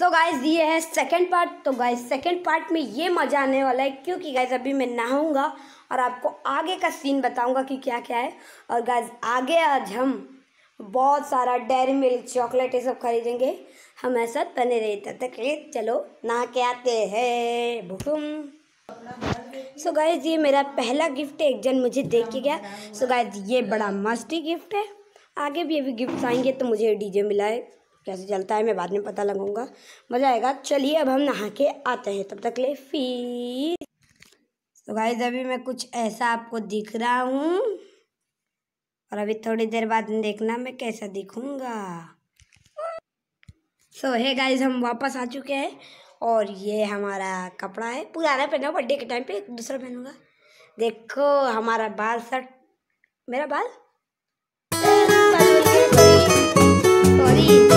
सो guys ये है second part तो गाइज सेकंड पार्ट में ये मज़ा आने वाला है क्योंकि गाइज अभी मैं नहाऊंगा और आपको आगे का सीन बताऊंगा कि क्या क्या है और गाइज आगे आज हम बहुत सारा डेयरी मिल्क चॉकलेट ये सब खरीदेंगे हम ऐसा बने रहे तब तक चलो नहा के आते हैं भुकुम सो so गाइज ये मेरा पहला गिफ्ट है एक जन मुझे देख के गया सो so गाइज ये बड़ा मस्ती गिफ्ट है आगे भी अभी गिफ्ट आएंगे तो मुझे डीजे मिला है कैसे जलता है मैं बाद में पता लगूंगा मज़ा आएगा चलिए अब हम नहा के आते हैं तब तक ले फी तो भाई अभी मैं कुछ ऐसा आपको दिख रहा हूँ और अभी थोड़ी देर बाद देखना मैं कैसा दिखूँगा सो है गाइज हम वापस आ चुके हैं और ये हमारा कपड़ा है पुराना पहना बर्थडे के टाइम पे दूसरा पहनूंगा देखो हमारा बाल सट मेरा बाल सॉरी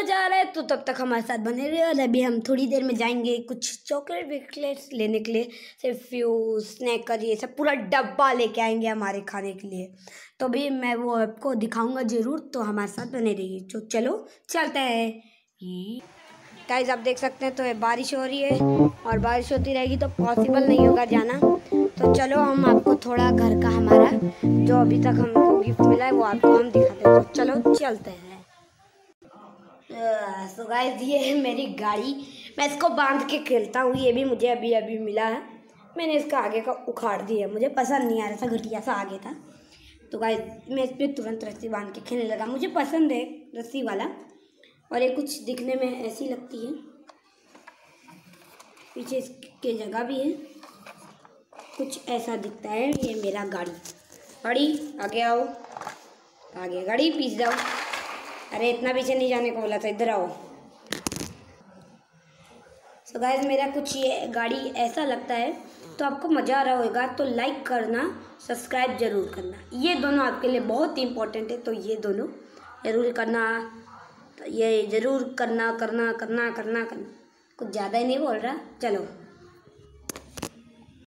मज़ा आ रहा है तो तब तक हमारे साथ बने रहे और अभी हम थोड़ी देर में जाएंगे कुछ चॉकलेट विकलेट्स लेने के लिए सिर्फ फ्यूज स्नैकर ये सब पूरा डब्बा लेके आएंगे हमारे खाने के लिए तो भी मैं वो आपको दिखाऊंगा ज़रूर तो हमारे साथ बने रहिए तो चलो चलते हैं टाइज आप देख सकते हैं तो ये बारिश हो रही है और बारिश होती रहेगी तो पॉसिबल नहीं होगा जाना तो चलो हम आपको थोड़ा घर का हमारा जो अभी तक हमको गिफ्ट मिला है वो आपको हम दिखाते हैं तो चलो चलते हैं सो गाइस ये है मेरी गाड़ी मैं इसको बांध के खेलता हूँ ये भी मुझे अभी अभी मिला है मैंने इसका आगे का उखाड़ दिया मुझे पसंद नहीं आ रहा था घटिया सा आगे था तो गाइस मैं इस पर तुरंत रस्सी बांध के खेलने लगा मुझे पसंद है रस्सी वाला और ये कुछ दिखने में ऐसी लगती है पीछे इसके जगह भी है कुछ ऐसा दिखता है ये मेरा गाड़ी गाड़ी आगे आओ आगे गाड़ी पीछे जाओ अरे इतना पीछे नहीं जाने को बोला था इधर आओ सो so गाइज मेरा कुछ ये गाड़ी ऐसा लगता है तो आपको मज़ा आ रहा होगा तो लाइक करना सब्सक्राइब ज़रूर करना ये दोनों आपके लिए बहुत ही इंपॉर्टेंट है तो ये दोनों ज़रूर करना तो ये ज़रूर करना करना करना करना करना कुछ ज़्यादा ही नहीं बोल रहा चलो